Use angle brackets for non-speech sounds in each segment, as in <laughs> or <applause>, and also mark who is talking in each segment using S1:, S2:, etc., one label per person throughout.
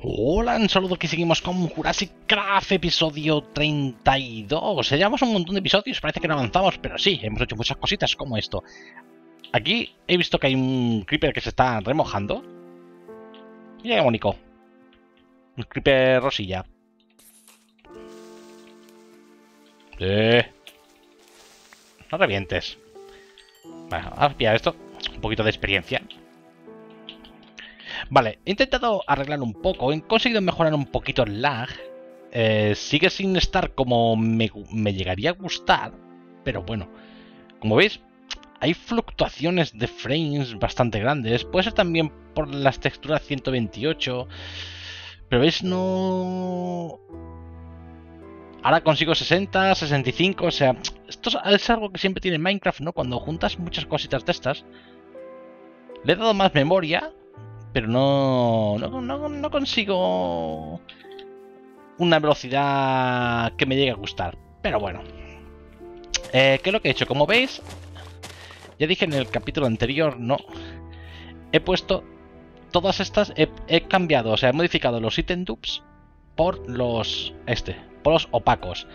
S1: Hola, un saludo, que seguimos con Jurassic Craft, episodio 32. Llevamos un montón de episodios, parece que no avanzamos, pero sí, hemos hecho muchas cositas como esto. Aquí he visto que hay un creeper que se está remojando. Mira qué único. Un creeper rosilla. Eh. No revientes. Bueno, vamos a pillar esto. Un poquito de experiencia. Vale, he intentado arreglar un poco, he conseguido mejorar un poquito el lag. Eh, sigue sin estar como me, me llegaría a gustar, pero bueno. Como veis, hay fluctuaciones de frames bastante grandes. Puede ser también por las texturas 128. Pero veis, no... Ahora consigo 60, 65, o sea, esto es algo que siempre tiene Minecraft, ¿no? Cuando juntas muchas cositas de estas, le he dado más memoria, pero no, no, no, consigo una velocidad que me llegue a gustar. Pero bueno. Eh, ¿Qué es lo que he hecho? Como veis, ya dije en el capítulo anterior, no. He puesto todas estas, he, cambiado, o sea, he modificado los item dupes por los, este, por los opacos.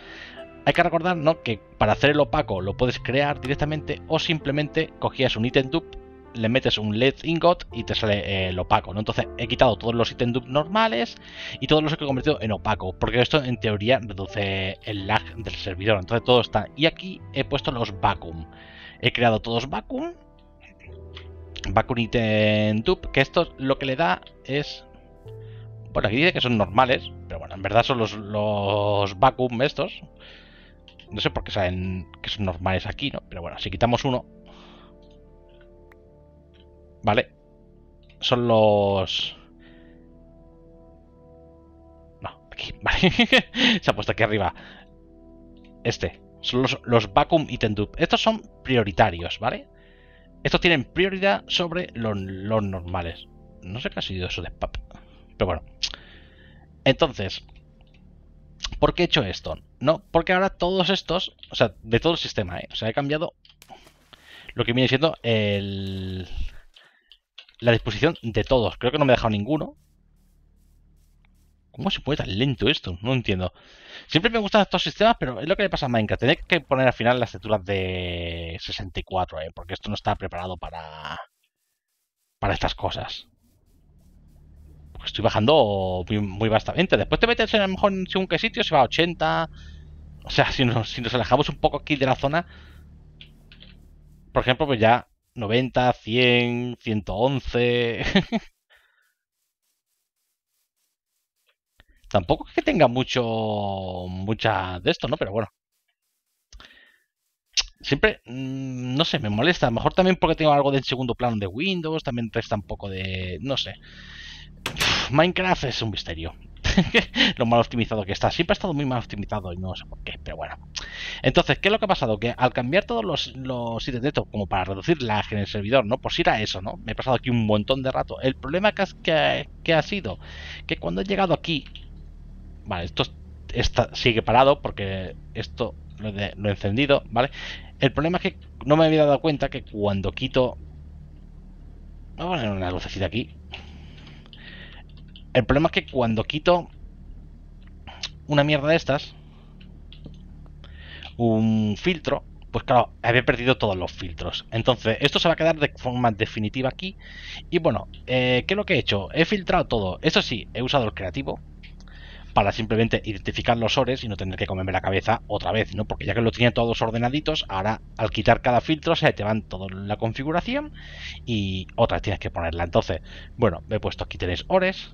S1: Hay que recordar ¿no? que para hacer el opaco lo puedes crear directamente o simplemente cogías un item dupe le metes un LED ingot y te sale eh, el opaco, ¿no? Entonces he quitado todos los item dup normales y todos los que he convertido en opaco, porque esto en teoría reduce el lag del servidor, entonces todo está. Y aquí he puesto los vacuum. He creado todos vacuum, vacuum item dup que esto lo que le da es... Bueno, aquí dice que son normales, pero bueno, en verdad son los, los vacuum estos. No sé por qué saben que son normales aquí, ¿no? Pero bueno, si quitamos uno, ¿Vale? Son los... No, aquí, <laughs> vale. Se ha puesto aquí arriba. Este. Son los, los Vacuum y tendup. Estos son prioritarios, ¿vale? Estos tienen prioridad sobre los, los normales. No sé qué ha sido eso de PAP. Pero bueno. Entonces, ¿por qué he hecho esto? No, porque ahora todos estos, o sea, de todo el sistema, ¿eh? o sea, he cambiado lo que viene siendo el, la disposición de todos. Creo que no me ha dejado ninguno. ¿Cómo se puede tan lento esto? No entiendo. Siempre me gustan estos sistemas, pero es lo que le pasa a Minecraft. tener que poner al final las texturas de 64, ¿eh? porque esto no está preparado para, para estas cosas. estoy bajando muy, bastante. Después te metes en, a lo mejor en según qué sitio, se va a 80. O sea, si si nos alejamos un poco aquí de la zona, por ejemplo, pues ya 90, 100, 111. Tampoco es que tenga mucho, mucha de esto, ¿no? Pero bueno. Siempre, mm, no sé, me molesta. mejor también porque tengo algo del segundo plano de Windows, también resta un poco de, no sé. Minecraft es un misterio. <laughs> lo mal optimizado que está. Siempre ha estado muy mal optimizado y no sé por qué, pero bueno. Entonces, ¿qué es lo que ha pasado? Que al cambiar todos los, los ítems de esto, como para reducir la en el servidor, ¿no? Pues ir a eso, ¿no? Me he pasado aquí un montón de rato. El problema que, que, ha sido que cuando he llegado aquí... Vale, esto está, sigue parado porque esto lo he, lo encendido, ¿vale? El problema es que no me había dado cuenta que cuando quito... Voy a poner una lucecita aquí el problema es que cuando quito una mierda de estas, un filtro, pues claro, había perdido todos los filtros. Entonces, esto se va a quedar de forma definitiva aquí. Y bueno, eh, ¿qué es lo que he hecho? He filtrado todo. Eso sí, he usado el creativo para simplemente identificar los ores y no tener que comerme la cabeza otra vez, ¿no? Porque ya que lo tenía todos ordenaditos, ahora al quitar cada filtro se te van toda la configuración y otras tienes que ponerla. Entonces, bueno, me he puesto aquí tenéis ores,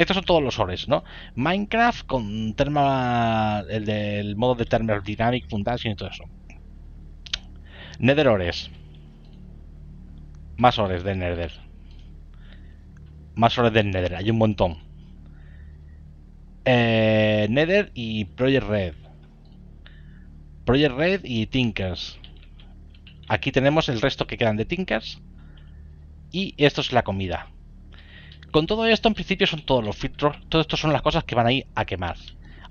S1: estos son todos los ores, ¿no? Minecraft con terma, el del modo de dynamic, Foundation y todo eso. Nether ores. Más ores del Nether. Más ores del Nether, hay un montón. Eh, Nether y Project Red. Project Red y Tinkers. Aquí tenemos el resto que quedan de Tinkers. Y esto es la comida. Con todo esto, en principio son todos los filtros, todo esto son las cosas que van a ir a quemar.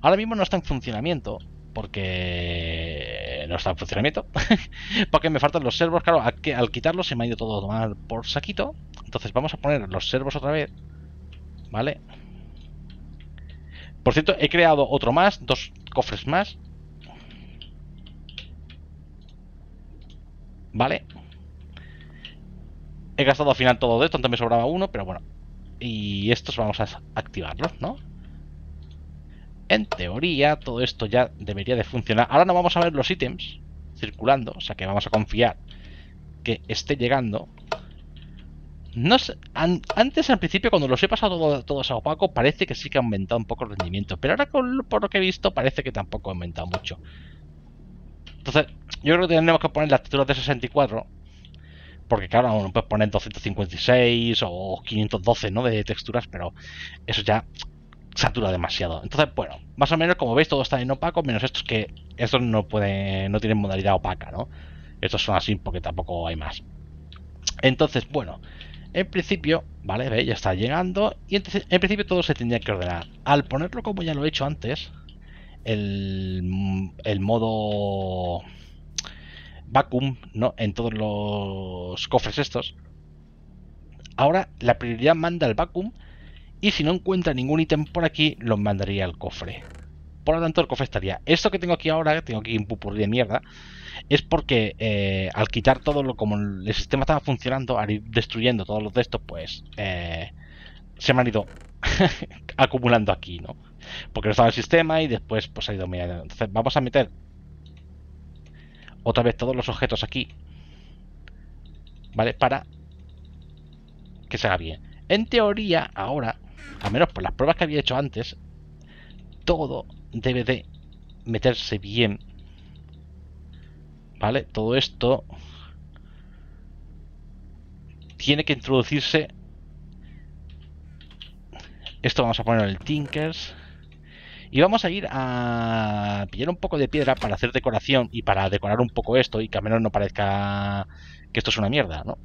S1: Ahora mismo no está en funcionamiento, porque no está en funcionamiento, <laughs> porque me faltan los servos, claro, al, quitarlos se me ha ido todo mal por saquito. Entonces vamos a poner los servos otra vez, ¿vale? Por cierto, he creado otro más, dos cofres más. ¿Vale? He gastado al final todo esto, antes me sobraba uno, pero bueno, y estos vamos a activarlos, ¿no? En teoría, todo esto ya debería de funcionar. Ahora no vamos a ver los ítems circulando, o sea que vamos a confiar que esté llegando. No antes al principio cuando los he pasado todos a opaco parece que sí que ha aumentado un poco el rendimiento, pero ahora por lo que he visto parece que tampoco ha aumentado mucho. Entonces, yo creo que tenemos que poner la textura de 64 porque claro, uno puedes poner 256 o 512 ¿no? de texturas, pero eso ya satura demasiado. Entonces, bueno, más o menos como veis todo está en opaco, menos estos que estos no pueden, no tienen modalidad opaca, ¿no? Estos son así porque tampoco hay más. Entonces, bueno, en principio, vale, ve, ya está llegando y en, principio todo se tendría que ordenar. Al ponerlo como ya lo he hecho antes, el, el modo vacuum ¿no? en todos los cofres estos. Ahora la prioridad manda al vacuum y si no encuentra ningún ítem por aquí, lo mandaría al cofre. Por lo tanto, el cofre estaría. Esto que tengo aquí ahora, tengo aquí un pupurrí de mierda, es porque eh, al quitar todo lo como el sistema estaba funcionando, destruyendo todos los de estos, pues eh, se me han ido <laughs> acumulando aquí, ¿no? Porque no estaba el sistema y después pues ha ido Entonces vamos a meter otra vez todos los objetos aquí, ¿vale? Para que se haga bien. En teoría, ahora, al menos por las pruebas que había hecho antes, todo debe de meterse bien, ¿vale? Todo esto tiene que introducirse... Esto vamos a poner en el Tinkers. Y vamos a ir a pillar un poco de piedra para hacer decoración y para decorar un poco esto y que al menos no parezca que esto es una mierda, ¿no?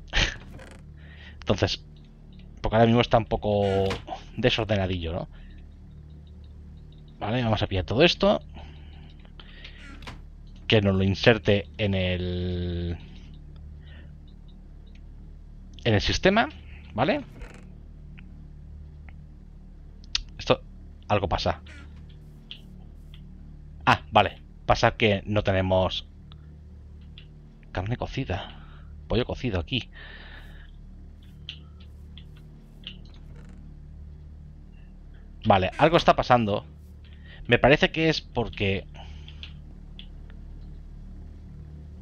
S1: <laughs> Entonces, porque ahora mismo está un poco desordenadillo, ¿no? Vale, vamos a pillar todo esto. Que nos lo inserte en el... En el sistema, ¿vale? Esto... Algo pasa. Ah, vale. Pasa que no tenemos carne cocida. Pollo cocido aquí. Vale, algo está pasando. Me parece que es porque...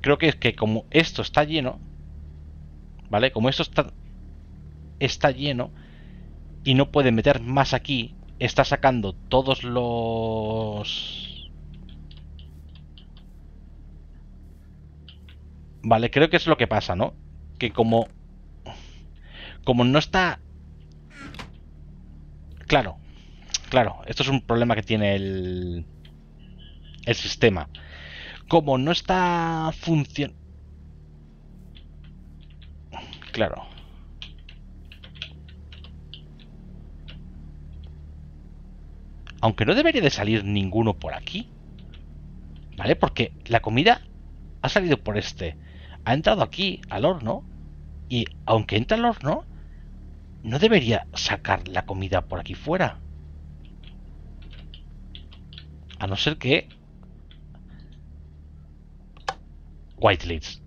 S1: Creo que es que como esto está lleno... ¿Vale? Como esto está... Está lleno. Y no puede meter más aquí. Está sacando todos los Vale, creo que es lo que pasa, ¿no? Que como... Como no está... Claro, claro, esto es un problema que tiene el... El sistema. Como no está funcionando... Claro. Aunque no debería de salir ninguno por aquí. ¿Vale? Porque la comida ha salido por este ha entrado aquí al horno y aunque entra al horno, no debería sacar la comida por aquí fuera. A no ser que... Whitelist.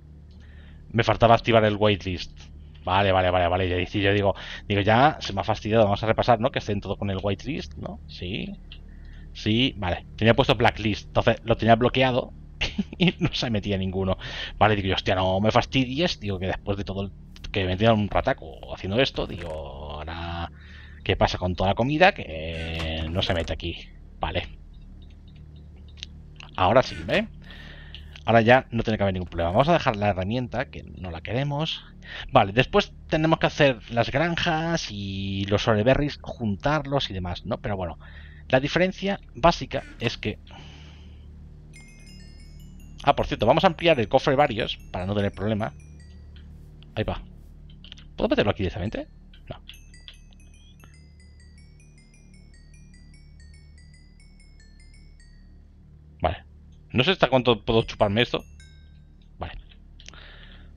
S1: Me faltaba activar el whitelist. Vale, vale, vale, vale. Ya yo digo, digo, ya se me ha fastidiado. Vamos a repasar, ¿no? Que estén todo con el whitelist, ¿no? Sí. Sí, vale. Tenía puesto blacklist. Entonces lo tenía bloqueado y <laughs> no se metía ninguno. Vale, digo, hostia, no me fastidies, digo que después de todo el, que me un rataco haciendo esto, digo, ahora qué pasa con toda la comida que no se mete aquí. Vale. Ahora sí, ¿ve? Ahora ya no tiene que haber ningún problema. Vamos a dejar la herramienta, que no la queremos. Vale, después tenemos que hacer las granjas y los oreberries juntarlos y demás, ¿no? Pero bueno, la diferencia básica es que Ah, por cierto, vamos a ampliar el cofre varios para no tener problema. Ahí va. ¿Puedo meterlo aquí directamente? No. Vale. No sé hasta cuánto puedo chuparme esto. Vale.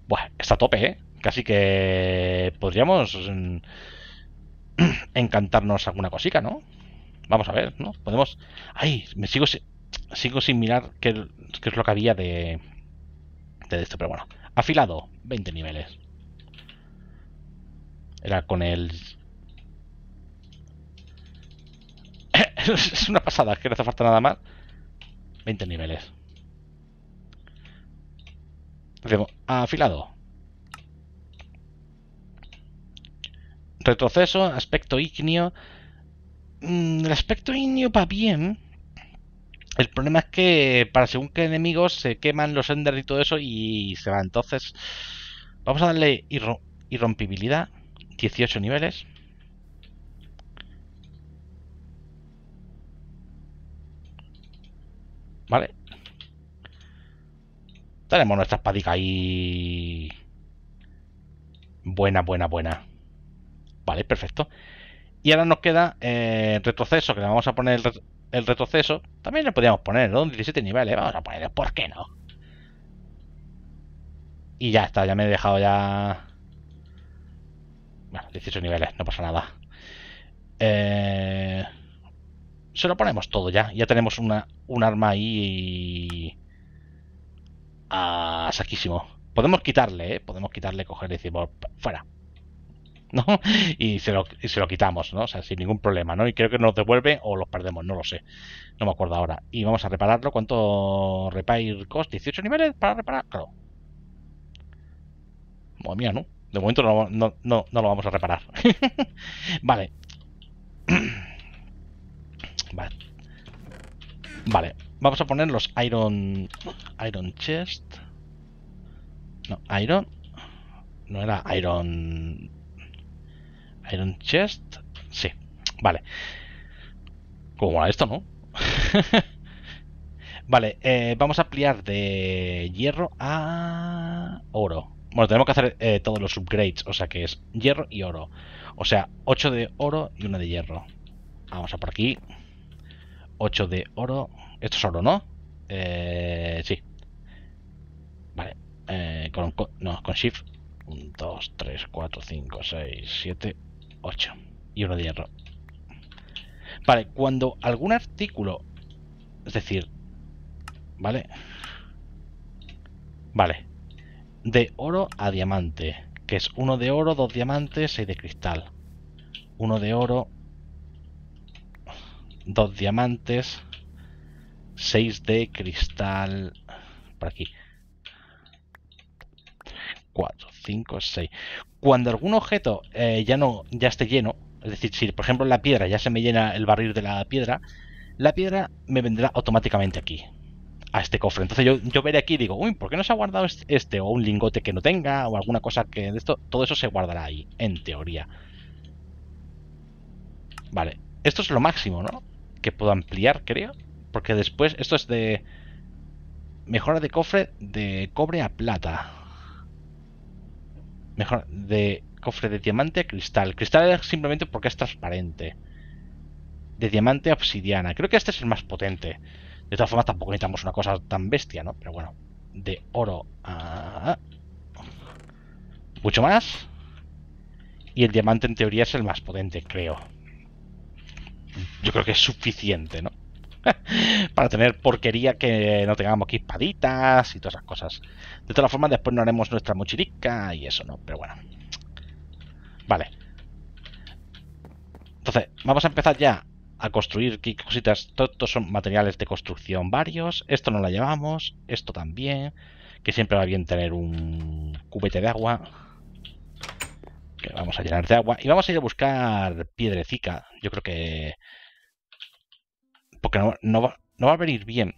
S1: Buah, está a tope, ¿eh? Casi que podríamos mm, <clears throat> encantarnos alguna cosica, ¿no? Vamos a ver, ¿no? Podemos... ¡Ay! Me sigo sigo sin mirar qué, es lo que había de, de esto, pero bueno. Afilado, 20 niveles. Era con el... <laughs> es una pasada, que no hace falta nada más. 20 niveles. afilado. Retroceso, aspecto ígneo. Mm, el aspecto ígneo va bien. El problema es que para según qué enemigos se queman los Ender y todo eso y se va. Entonces, vamos a darle irrompibilidad, 18 niveles. ¿Vale? Tenemos nuestra espadica ahí. Buena, buena, buena. Vale, perfecto. Y ahora nos queda eh, retroceso, que le vamos a poner el el retroceso, también le podíamos poner, ¿no? 17 niveles, vamos a ponerlo, ¿por qué no? Y ya está, ya me he dejado ya... Bueno, 18 niveles, no pasa nada. Eh... Se lo ponemos todo ya, ya tenemos una, un arma ahí... Y... Ah, saquísimo. Podemos quitarle, ¿eh? Podemos quitarle, coger y decir, fuera, <laughs> Y se lo, quitamos, ¿no? O sea, sin ningún problema, ¿no? Y creo que nos devuelve o los perdemos, no lo sé. No me acuerdo ahora. Y vamos a repararlo. ¿Cuánto repair cost? ¿18 niveles para repararlo? Madre mía, ¿no? De momento no, no lo vamos a reparar. <laughs> vale. <clears throat> vale. Vale. Vamos a poner los Iron... Iron Chest. No, Iron... No era Iron Iron Chest. Sí, vale. Como a esto, ¿no? <laughs> vale, eh, vamos a ampliar de hierro a oro. Bueno, tenemos que hacer eh, todos los upgrades, o sea que es hierro y oro. O sea, 8 de oro y 1 de hierro. Vamos a por aquí. 8 de oro. Esto es oro, ¿no? Eh, sí. Vale. no, con shift. 1, 2, 3, 4, 5, 6, 7, 8 y uno de hierro. Vale, cuando algún artículo, es decir, ¿vale? Vale, de oro a diamante, que es uno de oro, dos diamantes, seis de cristal. Uno de oro, dos diamantes, seis de cristal, por aquí. 4, 5, 6. Cuando algún objeto eh, ya no ya esté lleno, es decir, si por ejemplo la piedra ya se me llena el barril de la piedra, la piedra me vendrá automáticamente aquí, a este cofre. Entonces yo, yo veré aquí y digo, uy, ¿por qué no se ha guardado este? O un lingote que no tenga, o alguna cosa que de esto. Todo eso se guardará ahí, en teoría. Vale, esto es lo máximo, ¿no? Que puedo ampliar, creo. Porque después, esto es de... Mejora de cofre de cobre a plata. Mejor, de cofre de diamante a cristal. Cristal es simplemente porque es transparente. De diamante a obsidiana. Creo que este es el más potente. De todas formas, tampoco necesitamos una cosa tan bestia, ¿no? Pero bueno. De oro a... Mucho más. Y el diamante en teoría es el más potente, creo. Yo creo que es suficiente, ¿no? <laughs> para tener porquería que no tengamos aquí y todas esas cosas. De todas formas, después no haremos nuestra mochilica y eso, ¿no? Pero bueno. Vale. Entonces, vamos a empezar ya a construir qué cositas. Todos son materiales de construcción varios. Esto no la llevamos. Esto también. Que siempre va bien tener un cubete de agua que vamos a llenar de agua y vamos a ir a buscar piedrecica. Yo creo que porque no, va, no va a venir bien.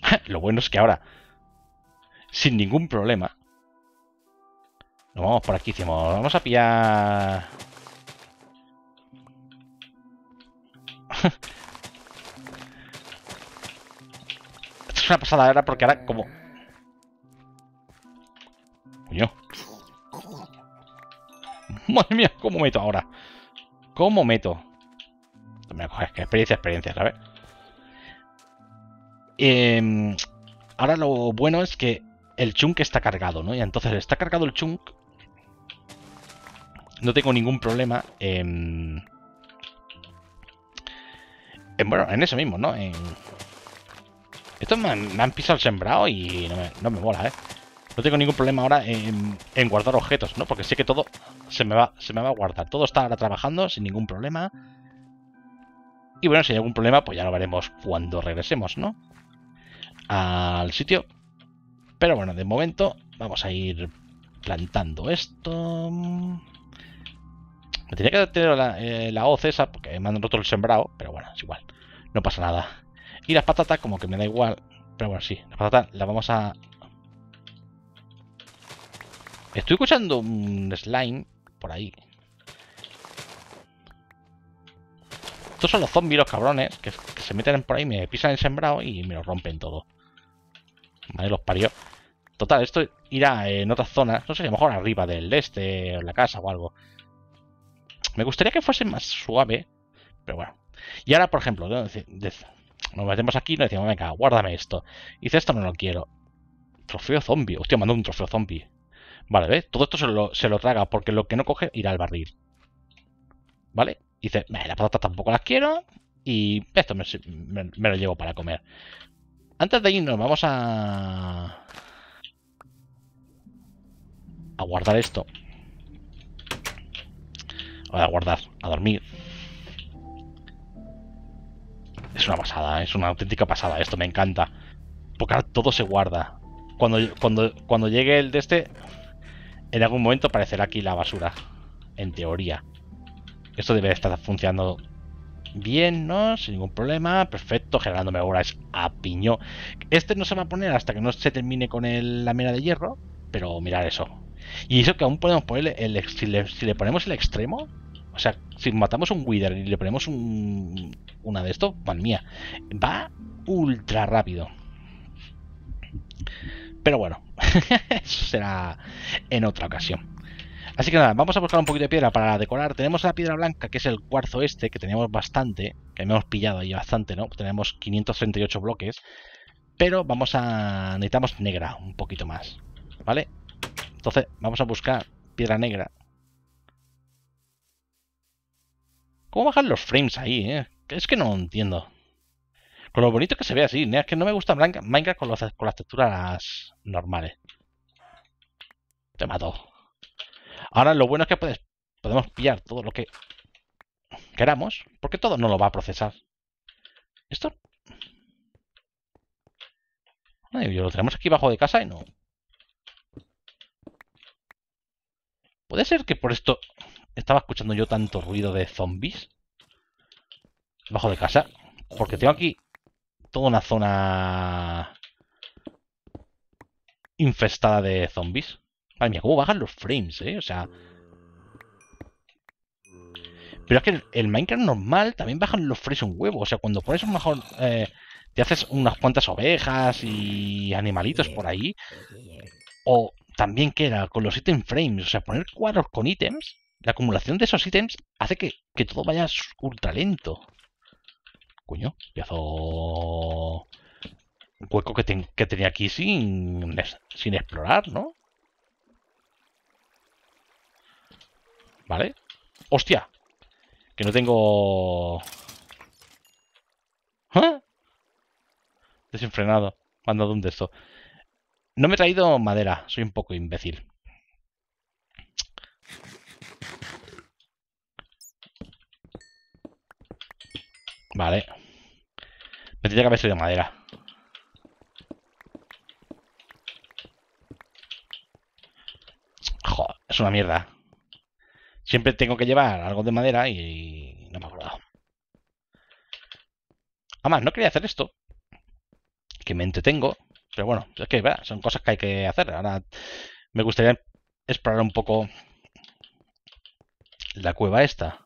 S1: <laughs> Lo bueno es que ahora, sin ningún problema, nos vamos por aquí. Decimos, vamos a pillar... <laughs> Esto es una pasada ahora porque ahora como... Coño. <laughs> Madre mía, ¿cómo meto ahora? ¿Cómo meto? experiencia, experiencia, ¿sabes? Eh, ahora lo bueno es que el chunk está cargado, ¿no? Y entonces está cargado el chunk. No tengo ningún problema en... bueno, en eso mismo, ¿no? En... Estos me han, pisado el sembrado y no me, no me mola, ¿eh? No tengo ningún problema ahora en, en guardar objetos, ¿no? Porque sé que todo se me, va, se me va a guardar. Todo está ahora trabajando sin ningún problema. Y bueno, si hay algún problema, pues ya lo veremos cuando regresemos, ¿no? Al sitio. Pero bueno, de momento vamos a ir plantando esto. Me tenía que tener la, eh, la hoz esa porque me han roto el sembrado, pero bueno, es igual. No pasa nada. Y las patatas como que me da igual. Pero bueno, sí, las patatas las vamos a... Estoy escuchando un slime ahí. Estos son los zombies, los cabrones, que, se meten por ahí, me pisan el sembrado y me lo rompen todo. Vale, los parió. Total, esto irá en otra zona, no sé, a lo mejor arriba del este, en la casa o algo. Me gustaría que fuese más suave, pero bueno. Y ahora, por ejemplo, nos metemos aquí y nos decimos, venga, guárdame esto. Y dice, esto no lo quiero. Trofeo zombie. Hostia, mandó un trofeo zombie. Vale, ¿ves? Todo esto se lo, traga, porque lo que no coge irá al barril. ¿Vale? Y dice, las patatas tampoco las quiero y esto me, lo llevo para comer. Antes de irnos, vamos a... A guardar esto. a guardar, a dormir. Es una pasada, es una auténtica pasada. Esto me encanta. Porque ahora todo se guarda. Cuando, cuando, cuando llegue el de este... En algún momento aparecerá aquí la basura. En teoría. Esto debe estar funcionando bien, ¿no? Sin ningún problema. Perfecto, generando es a piñón. Este no se va a poner hasta que no se termine con la mera de hierro. Pero mirad eso. Y eso que aún podemos ponerle el, si le, ponemos el extremo. O sea, si matamos un Wither y le ponemos una de estos, pan mía, va ultra rápido. Pero bueno, <laughs> Eso será en otra ocasión. Así que nada, vamos a buscar un poquito de piedra para decorar. Tenemos la piedra blanca, que es el cuarzo este, que teníamos bastante, que hemos pillado ahí bastante, ¿no? Tenemos 538 bloques, pero vamos a... necesitamos negra, un poquito más, ¿vale? Entonces, vamos a buscar piedra negra. ¿Cómo bajan los frames ahí, eh? Es que no entiendo. Con lo bonito que se ve así. Es que no me gusta Minecraft con, las texturas normales. Te mato Ahora lo bueno es que podemos pillar todo lo que queramos. Porque todo no lo va a procesar. ¿Esto? Yo lo tenemos aquí bajo de casa y no... ¿Puede ser que por esto estaba escuchando yo tanto ruido de zombies? Bajo de casa. Porque tengo aquí toda una zona infestada de zombies. Madre mía, cómo bajan los frames, ¿eh? O sea... Pero es que el, Minecraft normal también bajan los frames un huevo. O sea, cuando pones un mejor... Eh, te haces unas cuantas ovejas y animalitos por ahí. O también que era con los item frames. O sea, poner cuadros con ítems. La acumulación de esos ítems hace que, que todo vaya ultra lento. Coño, un hueco que, tenía aquí sin, sin explorar, ¿no? ¿Vale? ¡Hostia! Que no tengo... ¿Ah? Desenfrenado. Mandado un de esto. No me he traído madera. Soy un poco imbécil. Vale. Me tendría que madera. Joder, es una mierda. Siempre tengo que llevar algo de madera y no me he acordado. Además, no quería hacer esto. Que me entretengo. Pero bueno, es que son cosas que hay que hacer. Ahora me gustaría explorar un poco la cueva esta.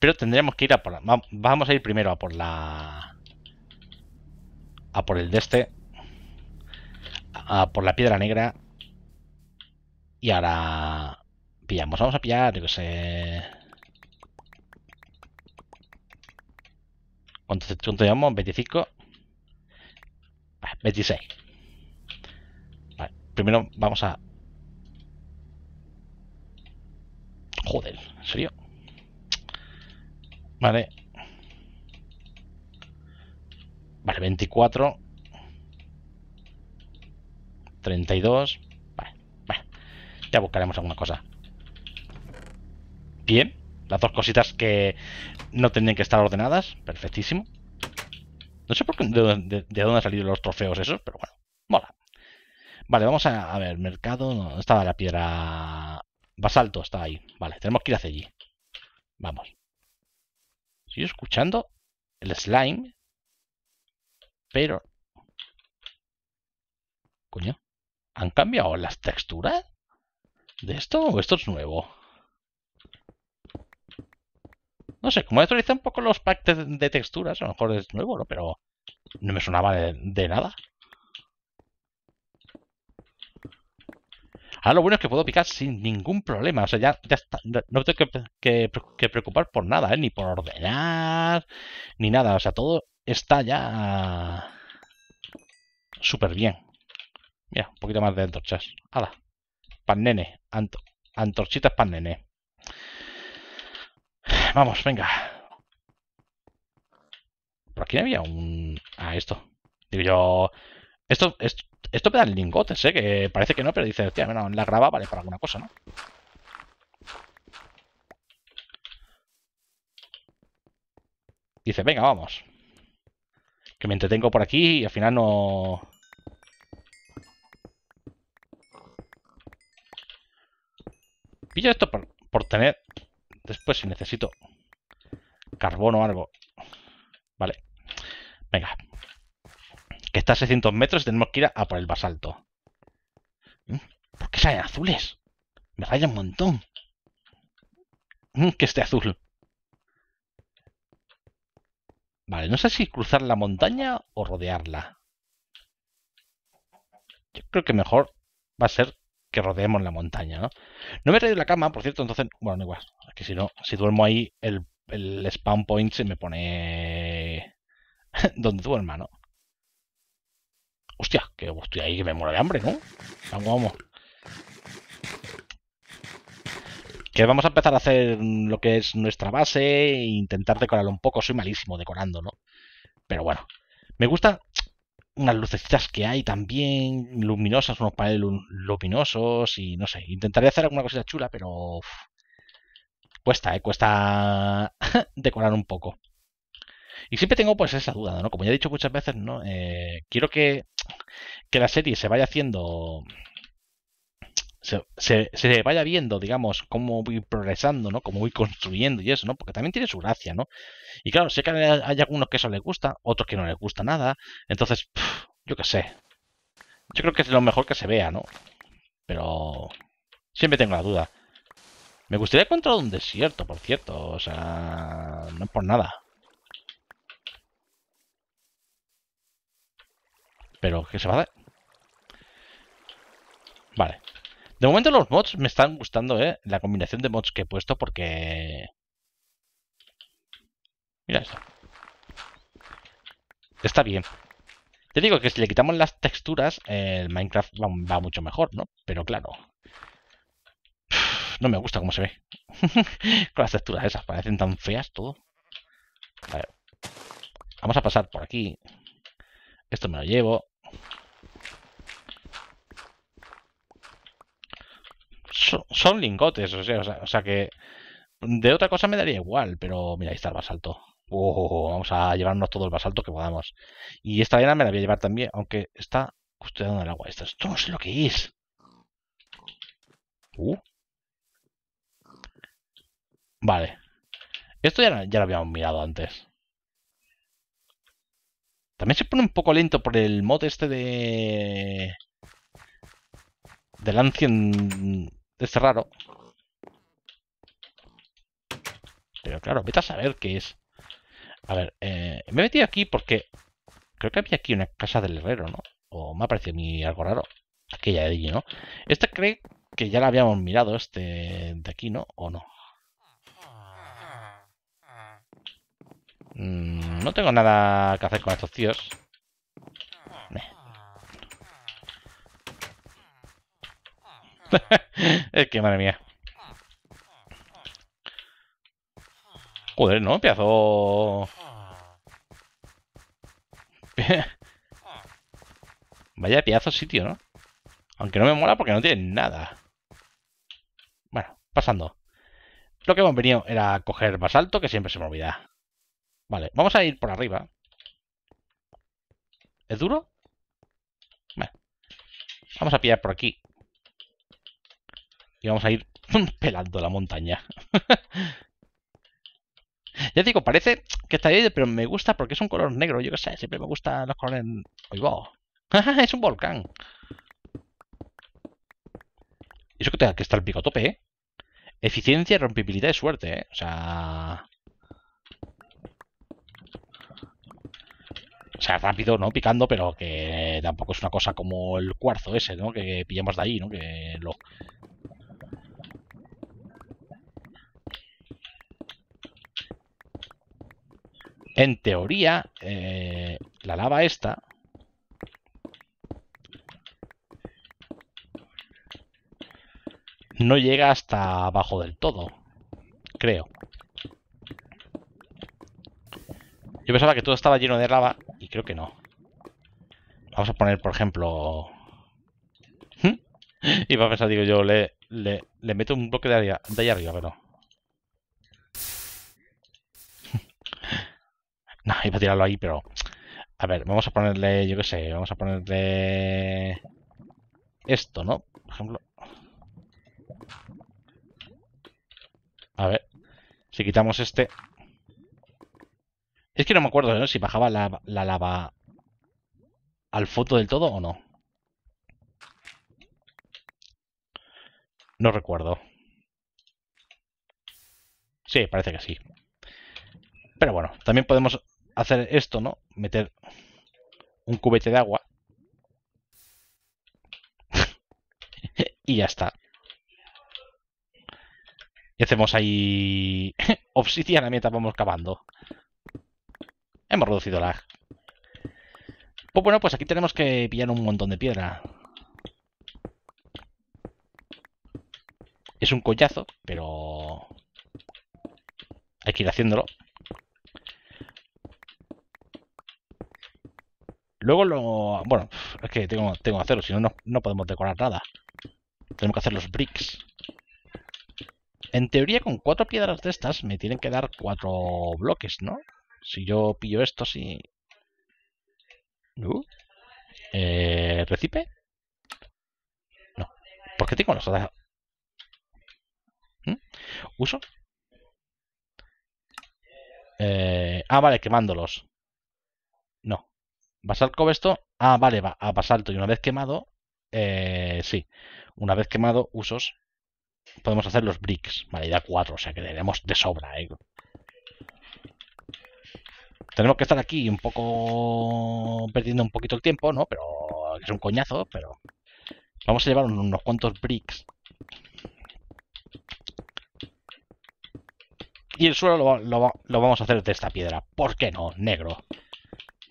S1: Pero tendríamos que ir a por la... Vamos a ir primero a por la... A por el de este. A por la piedra negra. Y ahora... Pillamos. Vamos a pillar, yo que sé... ¿Cuánto, llevamos? ¿25? Vale, 26. Vale, primero vamos a... Joder, ¿en serio? Vale. Vale, 24. 32. Vale, vale. Ya buscaremos alguna cosa. Bien. Las dos cositas que no tendrían que estar ordenadas. Perfectísimo. No sé por de, dónde han salido los trofeos esos, pero bueno. Mola. Vale, vamos a, ver. Mercado. estaba la piedra. Basalto está ahí. Vale, tenemos que ir hacia allí. Vamos. Sigo escuchando el slime, pero... Coño, ¿han cambiado las texturas de esto o esto es nuevo? No sé, como he actualizado un poco los packs de, texturas, a lo mejor es nuevo, Pero no me sonaba de nada. Ahora lo bueno es que puedo picar sin ningún problema. O sea, ya, está, no, tengo que, preocupar por nada, ¿eh? ni por ordenar, ni nada. O sea, todo está ya súper bien. Mira, un poquito más de antorchas. ¡Hala! Pan nene. antorchitas pan nene. Vamos, venga. Por aquí había un... Ah, esto. Digo yo... Esto, esto, esto me el lingotes, ¿eh? Que parece que no, pero dice, hostia, la graba vale para alguna cosa, ¿no? Dice, venga, vamos. Que me entretengo por aquí y al final no... Pillo esto por, por tener... Después si necesito... Carbono o algo. Vale. Venga que está a 600 metros y tenemos que ir a por el basalto. Mm, ¿Por qué salen azules? Me raya un montón. Mm, que esté azul. Vale, no sé si cruzar la montaña o rodearla. Yo creo que mejor va a ser que rodeemos la montaña, ¿no? No me he traído la cama, por cierto, entonces... Bueno, no igual. Es que si no, si duermo ahí, el, el spawn point se me pone... <laughs> donde duerma, ¿no? Hostia, que hostia, ahí que me muero de hambre, ¿no? Vamos, vamos. Que vamos a empezar a hacer lo que es nuestra base e intentar decorarlo un poco. Soy malísimo decorando, ¿no? Pero bueno. Me gusta unas lucecitas que hay también, luminosas, unos paneles luminosos y no sé. Intentaré hacer alguna cosita chula, pero... cuesta, ¿eh? Cuesta <laughs> decorar un poco. Y siempre tengo pues esa duda, ¿no? Como ya he dicho muchas veces, ¿no? Eh, quiero que, la serie se vaya haciendo se, se, vaya viendo, digamos, cómo voy progresando, ¿no? Cómo voy construyendo y eso, ¿no? Porque también tiene su gracia, ¿no? Y claro, sé que hay algunos que eso les gusta, otros que no les gusta nada. Entonces, yo qué sé. Yo creo que es lo mejor que se vea, ¿no? Pero siempre tengo la duda. Me gustaría encontrar un desierto, por cierto. O sea, no es por nada. Pero, ¿qué se va a hacer? Vale. De momento los mods me están gustando, ¿eh? La combinación de mods que he puesto porque... Mira esto. Está bien. Te digo que si le quitamos las texturas, el Minecraft va, mucho mejor, ¿no? Pero claro... No me gusta cómo se ve. <laughs> Con las texturas esas, parecen tan feas todo. Vamos a pasar por aquí. Esto me lo llevo. son, lingotes, o sea, o sea, que de otra cosa me daría igual, pero mira, ahí está el basalto. vamos a llevarnos todo el basalto que podamos. Y esta arena me la voy a llevar también, aunque está custodiada en el agua. Esto, esto no sé lo que es. Uh. Vale. Esto ya, ya lo habíamos mirado antes. También se pone un poco lento por el mod este de... Del Ancient es raro. Pero claro, vete a saber qué es. A ver, eh, me he metido aquí porque creo que había aquí una casa del herrero, ¿no? O me ha parecido a mí algo raro. Aquella de allí, ¿no? Esta cree que ya la habíamos mirado, este de aquí, ¿no? ¿O no? Mm, no tengo nada que hacer con estos tíos. <laughs> es que madre mía. Joder, ¿no? Piazo <laughs> Vaya pedazo sitio, ¿no? Aunque no me mola porque no tiene nada. Bueno, pasando. Lo que hemos venido era coger más alto, que siempre se me olvida. Vale, vamos a ir por arriba. ¿Es duro? Vale. Vamos a pillar por aquí y vamos a ir <laughs> pelando la montaña. <laughs> ya digo, parece que está bien, pero me gusta porque es un color negro. Yo qué sé, siempre me gustan los colores... <laughs> ¡Es un volcán! eso que tenga que estar el pico a tope, ¿eh? Eficiencia, rompibilidad y suerte, ¿eh? O sea... O sea, rápido, ¿no? Picando, pero que tampoco es una cosa como el cuarzo ese, ¿no? Que pillamos de ahí, ¿no? Que lo, En teoría, eh, la lava esta... No llega hasta abajo del todo, creo. Yo pensaba que todo estaba lleno de lava y creo que no. Vamos a poner, por ejemplo... <laughs> y va a pensar, digo yo, le, le, meto un bloque de, de ahí arriba, pero... <laughs> iba a tirarlo ahí, pero... A ver, vamos a ponerle, yo qué sé, vamos a ponerle... Esto, ¿no? Por ejemplo... A ver, si quitamos este... Es que no me acuerdo, ¿no? Si bajaba la, lava al fondo del todo o no. No recuerdo. Sí, parece que sí. Pero bueno, también podemos hacer esto, ¿no? Meter un cubete de agua. <laughs> y ya está. Y hacemos ahí <laughs> obsidiana mientras vamos cavando. Hemos reducido lag. Pues bueno, pues aquí tenemos que pillar un montón de piedra. Es un collazo, pero hay que ir haciéndolo. Luego lo... Bueno, es que tengo, tengo que hacerlo, si no, no podemos decorar nada. Tenemos que hacer los bricks. En teoría, con cuatro piedras de estas me tienen que dar cuatro bloques, ¿no? Si yo pillo esto, y Uh, eh, ¿Recipe? No. ¿Por qué tengo los... ¿Mm? ¿Uso? Eh, ah, vale, quemándolos. Basalt esto? Ah, vale, va a basalto. Y una vez quemado, eh, sí. Una vez quemado, usos. Podemos hacer los bricks. Vale, ya cuatro o sea que tenemos de sobra, eh. Tenemos que estar aquí un poco perdiendo un poquito el tiempo, ¿no? Pero es un coñazo, pero vamos a llevar unos cuantos bricks. Y el suelo lo vamos a hacer de esta piedra. ¿Por qué no? Negro.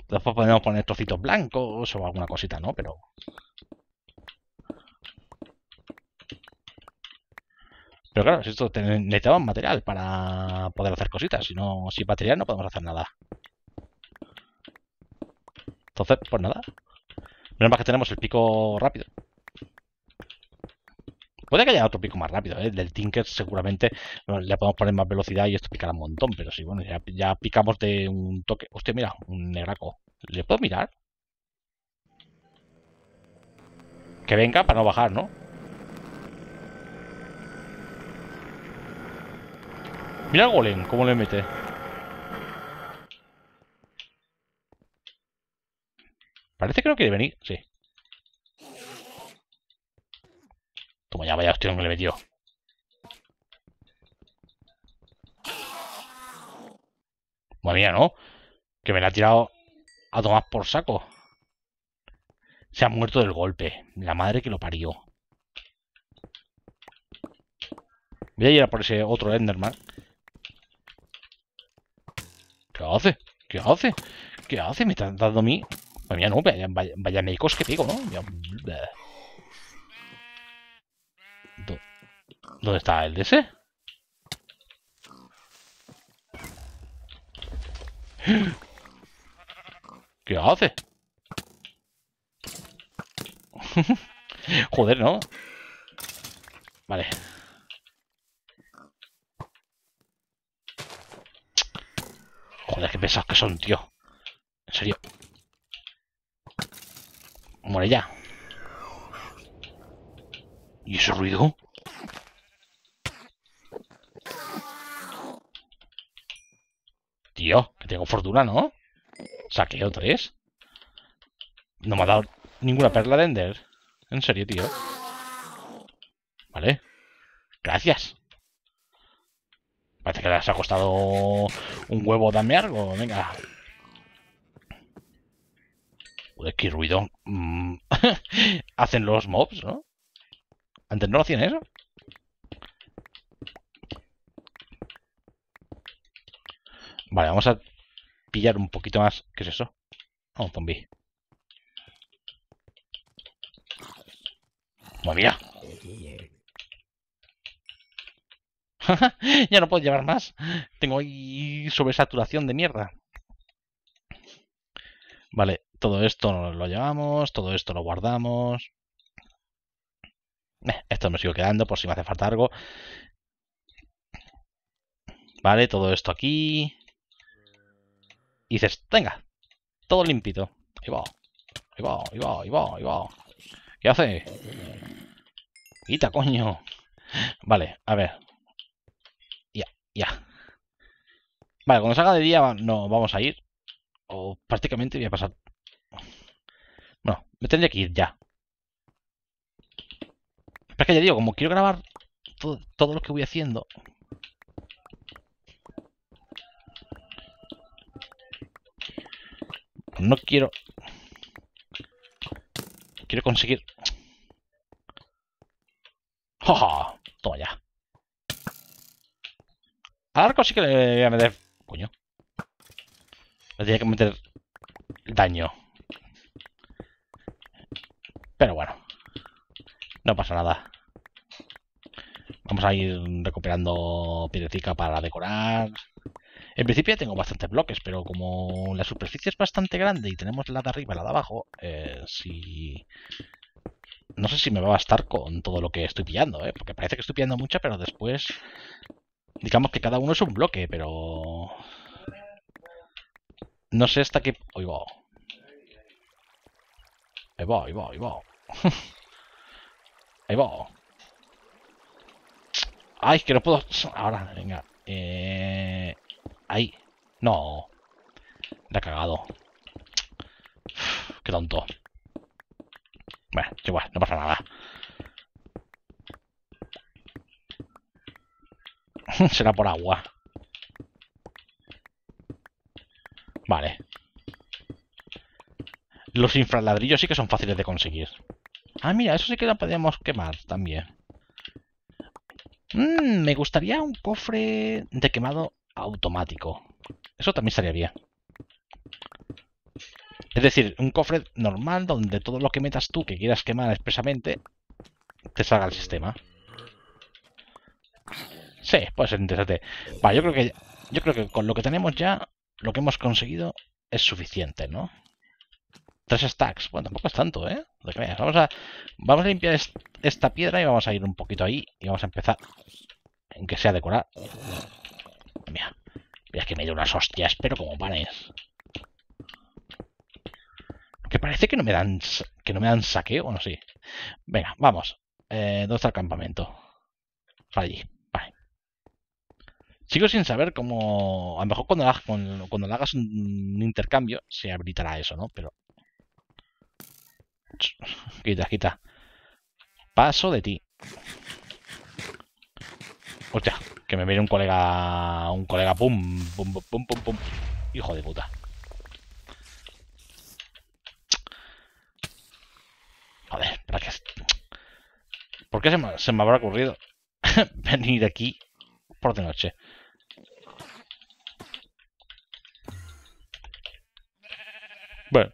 S1: Después podemos poner trocitos blancos o alguna cosita, ¿no? Pero... Pero claro, esto necesitamos material para poder hacer cositas. Si no, sin material no podemos hacer nada. Entonces, pues nada. Menos mal que tenemos el pico rápido. Puede que haya otro pico más rápido, ¿eh? del Tinker seguramente le podemos poner más velocidad y esto picará un montón, pero sí, bueno, ya, ya picamos de un toque. Hostia, mira, un negraco. ¿Le puedo mirar? Que venga para no bajar, ¿no? Mira el golem, cómo le mete. Parece que no quiere venir, sí. Como ya vaya hostia que le metió. Madre mía, ¿no? Que me la ha tirado a tomar por saco. Se ha muerto del golpe. La madre que lo parió. Voy a ir a por ese otro Enderman. ¿Qué hace? ¿Qué hace? ¿Qué hace? Me está dando a mí. Madre mía, no. Vaya, vaya, que pego, ¿no? ¿Dónde está el DC? ¿Qué hace? <laughs> Joder, ¿no? Vale. Joder, qué pesados que son, tío. En serio. Muere ya. ¿Y ese ruido? que tengo fortuna, ¿no? Saqueo tres? No me ha dado ninguna perla de Ender. En serio, tío. Vale. Gracias. Parece que les ha costado un huevo dame algo. Venga. Joder, qué ruido. Mm. <laughs> Hacen los mobs, ¿no? Antes no lo hacían eso. Vale, vamos a pillar un poquito más. ¿Qué es eso? un zombie. ¡Ja ja! <laughs> ya no puedo llevar más. Tengo ahí sobresaturación de mierda. Vale, todo esto lo llevamos, todo esto lo guardamos. Eh, esto me sigo quedando por si me hace falta algo. Vale, todo esto aquí. Y dices, venga, todo limpito. Ahí va, ahí va, ahí va, ahí va, ahí va. ¿Qué hace? Quita, coño. Vale, a ver. Ya, ya. Vale, cuando salga de día no vamos a ir. O prácticamente voy a pasar... Bueno, me tendría que ir ya. Pero es que ya digo, como quiero grabar todo, todo lo que voy haciendo, No quiero... Quiero conseguir... ¡Ja, ja! Toma ya. Al arco sí que le voy a meter... Coño. Me tenía que meter daño. Pero bueno. No pasa nada. Vamos a ir recuperando piedrecita para decorar. En principio tengo bastantes bloques, pero como la superficie es bastante grande y tenemos la de arriba y la de abajo, eh, si... No sé si me va a bastar con todo lo que estoy pillando, ¿eh? porque parece que estoy pillando mucha, pero después... Digamos que cada uno es un bloque, pero... No sé hasta qué... Ahí va. Ahí va, ahí va, ahí <laughs> va. ahí va. Ay, que no puedo... Ahora, venga. Eh... Ahí. No. La ha cagado. Qué tonto. Bueno, igual, no pasa nada. <laughs> Será por agua. Vale. Los infraladrillos sí que son fáciles de conseguir. Ah, mira, eso sí que lo podemos quemar también. Mm, me gustaría un cofre de quemado automático. Eso también estaría bien. Es decir, un cofre normal donde todo lo que metas tú que quieras quemar expresamente te salga el sistema. Sí, puede ser interesante. yo creo que yo creo que con lo que tenemos ya, lo que hemos conseguido es suficiente, ¿no? Tres stacks. Bueno, tampoco es tanto, ¿eh? Vamos a, vamos a limpiar esta piedra y vamos a ir un poquito ahí y vamos a empezar en que sea decorar. Mira, Es que me dio unas hostias, pero como panes. Que parece que no me dan que no me dan saqueo, no sé. Venga, vamos. Eh, ¿Dónde está el campamento? allí. Vale. Sigo sin saber cómo... A lo mejor cuando, le hagas un intercambio se habilitará eso, ¿no? Pero... quita, quita. Paso de ti. Hostia, que me viene un colega. Un colega. Pum, pum, pum, pum, pum. Hijo de puta. Joder, ¿para qué? ¿Por qué se me, se me habrá ocurrido <laughs> venir aquí por de noche? Bueno.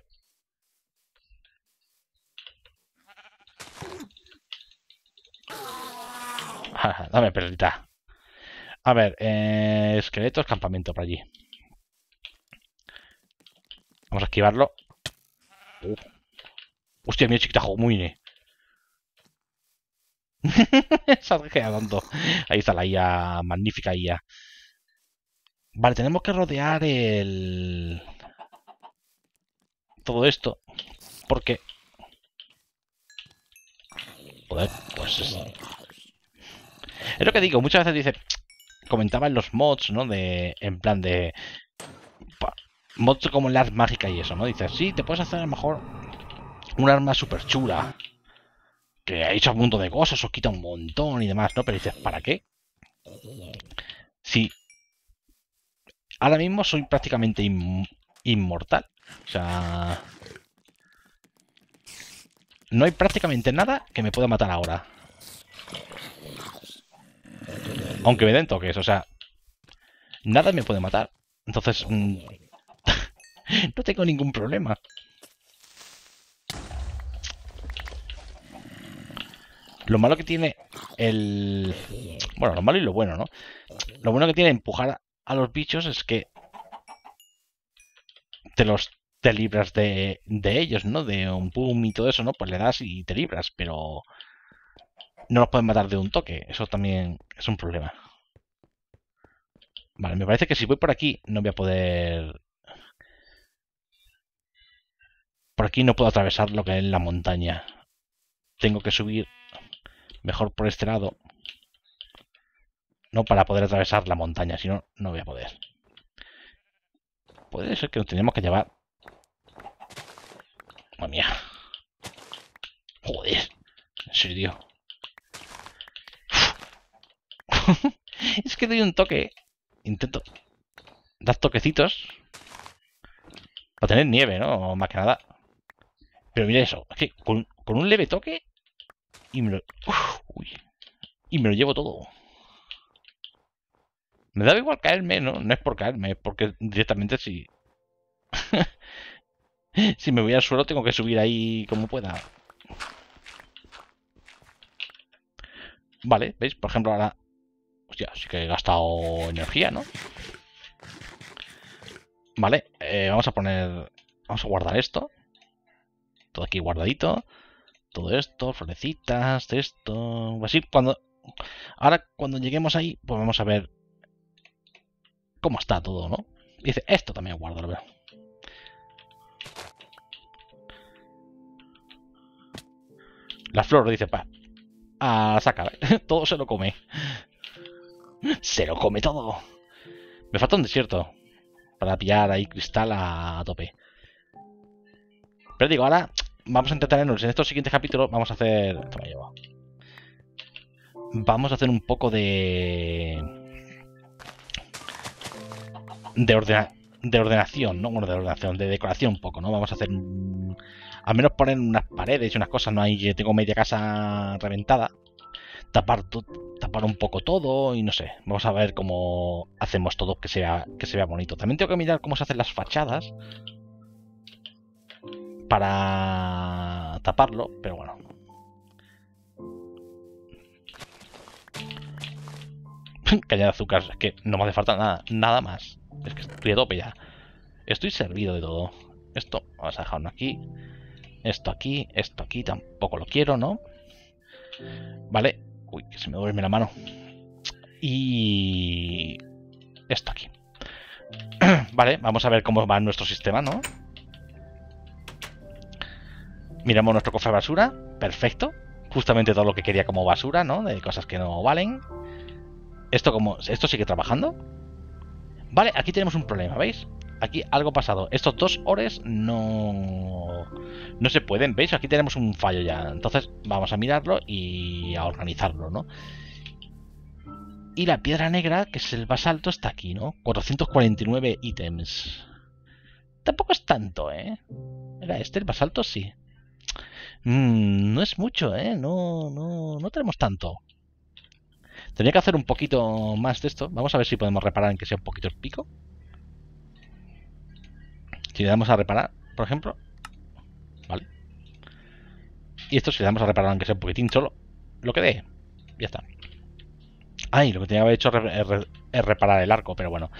S1: <laughs> Dame perrita. A ver, eh, esqueletos, campamento por allí. Vamos a esquivarlo. Uh. Hostia, mi chiquita muy tanto. Ahí está la IA, magnífica IA. Vale, tenemos que rodear el... Todo esto. Porque... Joder, pues... Es lo que digo, muchas veces dices, comentaba en los mods, ¿no? De, en plan de... Mods como las mágica y eso, ¿no? Dices, sí, te puedes hacer a lo mejor un arma súper chula. Que ha hecho un mundo de cosas, os quita un montón y demás, ¿no? Pero dices, ¿para qué? Sí ahora mismo soy prácticamente inmortal. O sea... No hay prácticamente nada que me pueda matar ahora. Aunque me den toques, o sea, nada me puede matar. Entonces, mm, <laughs> no tengo ningún problema. Lo malo que tiene el... Bueno, lo malo y lo bueno, ¿no? Lo bueno que tiene empujar a los bichos es que te los te libras de, de ellos, ¿no? De un boom y todo eso, ¿no? Pues le das y te libras, pero no los pueden matar de un toque. Eso también es un problema. Vale, me parece que si voy por aquí no voy a poder... Por aquí no puedo atravesar lo que es la montaña. Tengo que subir mejor por este lado. No para poder atravesar la montaña, si no, no voy a poder. Puede ser que nos tengamos que llevar... ¡Madre mía. Joder. En serio. <laughs> es que doy un toque. Intento dar toquecitos. Para tener nieve, ¿no? más que nada. Pero mira eso. Es que con, un leve toque... Y me lo... uy, y me lo llevo todo. Me da igual caerme, ¿no? No es por caerme, es porque directamente si... <laughs> si me voy al suelo tengo que subir ahí como pueda. Vale, ¿veis? Por ejemplo, ahora Hostia, sí que he gastado energía, ¿no? Vale, eh, vamos a poner... Vamos a guardar esto. Todo aquí guardadito. Todo esto, florecitas, esto... Así, cuando... Ahora, cuando lleguemos ahí, pues vamos a ver cómo está todo, ¿no? Dice, esto también guardo, lo veo. La flor dice, pa, a ah, saca, <laughs> todo se lo come. Se lo come todo. Me falta un desierto. Para pillar ahí cristal a, tope. Pero digo, ahora vamos a entretenernos. En estos siguientes capítulos vamos a hacer... Vamos a hacer un poco de... De, ordena... de ordenación, ¿no? Bueno, de ordenación, de decoración un poco, ¿no? Vamos a hacer... Al menos poner unas paredes y unas cosas, ¿no? hay... tengo media casa reventada. Tapar, todo un poco todo y no sé. Vamos a ver cómo hacemos todo que sea que se vea bonito. También tengo que mirar cómo se hacen las fachadas para taparlo, pero bueno. <laughs> Caña de azúcar, es que no me hace falta nada, nada más. Es que estoy a tope ya. Estoy servido de todo. Esto, vamos a dejarlo aquí. Esto aquí, esto aquí, tampoco lo quiero, ¿no? Vale, Uy, que se me duerme la mano. Y... Esto aquí. <clears throat> vale, vamos a ver cómo va nuestro sistema, ¿no? Miramos nuestro cofre de basura. Perfecto. Justamente todo lo que quería como basura, ¿no? De cosas que no valen. Esto como... Esto sigue trabajando. Vale, aquí tenemos un problema, ¿veis? aquí algo pasado. Estos dos ores no, no se pueden, ¿veis? Aquí tenemos un fallo ya. Entonces vamos a mirarlo y a organizarlo, ¿no? Y la piedra negra, que es el basalto, está aquí, ¿no? 449 ítems. Tampoco es tanto, ¿eh? Era este, el basalto, sí. Mm, no es mucho, ¿eh? No, no, no tenemos tanto. tenía que hacer un poquito más de esto. Vamos a ver si podemos reparar en que sea un poquito el pico. Si le damos a reparar, por ejemplo. Vale. Y esto si le damos a reparar, aunque sea un poquitín solo, lo que dé. Ya está. Ay, lo que tenía que haber hecho es, reparar el arco, pero bueno.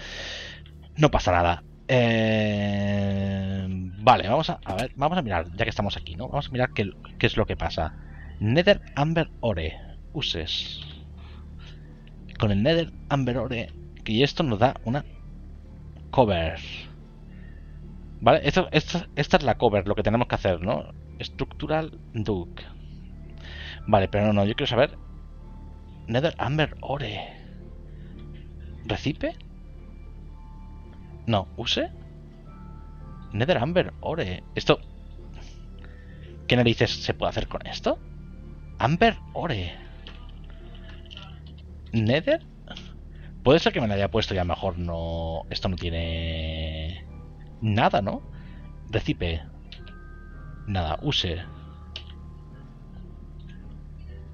S1: No pasa nada. Eh, vale, vamos a, ver, vamos a mirar, ya que estamos aquí, ¿no? Vamos a mirar qué, qué es lo que pasa. Nether Amber Ore. Uses. Con el Nether Amber Ore. Y esto nos da una cover. ¿Vale? Esto, esta es la cover, lo que tenemos que hacer, ¿no? Structural Duke. Vale, pero no, no, yo quiero saber... Nether Amber Ore. ¿Recipe? No, ¿use? Nether Amber Ore. Esto... ¿Qué narices se puede hacer con esto? Amber Ore. ¿Nether? Puede ser que me la haya puesto y a lo mejor no... Esto no tiene... Nada, ¿no? Recipe. Nada, use.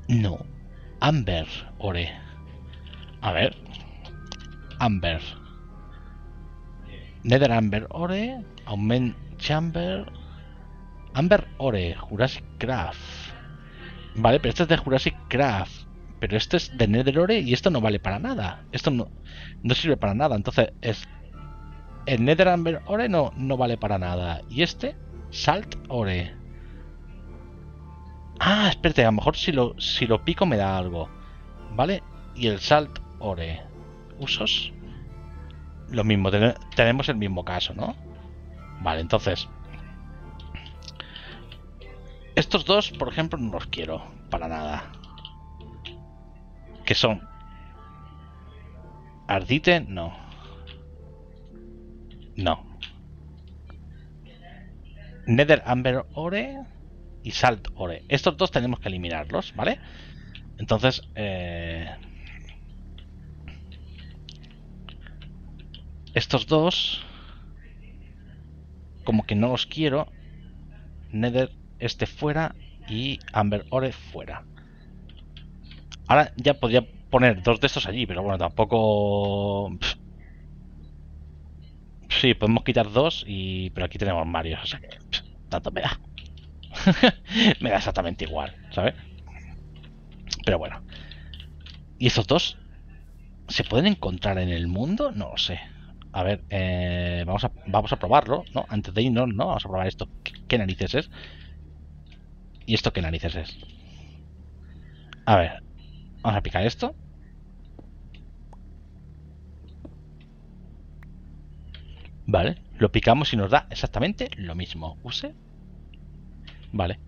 S1: No. Amber, ore. A ver. Amber. Nether Amber Ore, Aument Chamber, Amber Ore, Jurassic Craft. Vale, pero este es de Jurassic Craft. Pero este es de Nether Ore y esto no vale para nada. Esto no, no sirve para nada. Entonces, es el Amber Ore no, no vale para nada. ¿Y este? Salt Ore. Ah, espérate, a lo mejor si lo, si lo pico me da algo. ¿Vale? Y el Salt Ore. Usos. Lo mismo, tenemos el mismo caso, ¿no? Vale, entonces... Estos dos, por ejemplo, no los quiero para nada. ¿Qué son... Ardite, no. No. Nether Amber Ore y Salt Ore. Estos dos tenemos que eliminarlos, ¿vale? Entonces, eh, estos dos, como que no los quiero. Nether este fuera y Amber Ore fuera. Ahora ya podría poner dos de estos allí, pero bueno, tampoco... Sí, podemos quitar dos, y... pero aquí tenemos varios, o sea que tanto me da. <laughs> me da exactamente igual, ¿sabes? Pero bueno. ¿Y estos dos? ¿Se pueden encontrar en el mundo? No lo sé. A ver, eh, vamos, a, vamos a probarlo, ¿no? Antes de irnos, ¿no? Vamos a probar esto. ¿Qué, qué narices es? ¿Y esto qué narices es? A ver, vamos a picar esto. Vale, lo picamos y nos da exactamente lo mismo. Use. Vale.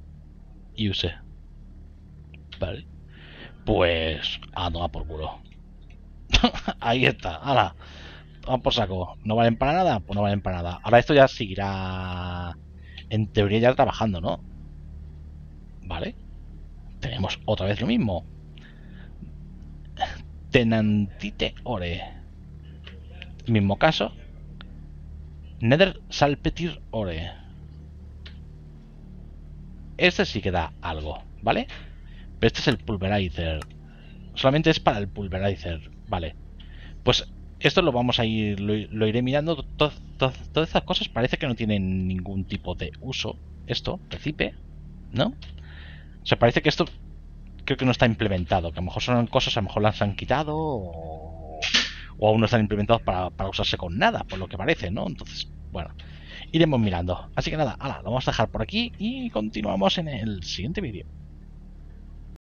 S1: Y use. Vale. Pues ah, a va por culo. <laughs> Ahí está, ala. Vamos por saco. ¿No valen para nada? Pues no valen para nada. Ahora esto ya seguirá. En teoría ya trabajando, ¿no? Vale. Tenemos otra vez lo mismo. Tenantite ore. Mismo caso, Nether Salpetir Ore. Este sí que da algo, ¿vale? Pero este es el Pulverizer. Solamente es para el Pulverizer, ¿vale? Pues esto lo vamos a ir, lo, iré mirando. todas estas cosas parece que no tienen ningún tipo de uso. Esto, recipe, ¿no? O sea, parece que esto creo que no está implementado. Que a lo mejor son cosas, a lo mejor las han quitado o o aún no están implementados para, usarse con nada, por lo que parece, ¿no? Entonces, bueno, iremos mirando. Así que nada, ala, lo vamos a dejar por aquí y continuamos en el siguiente vídeo.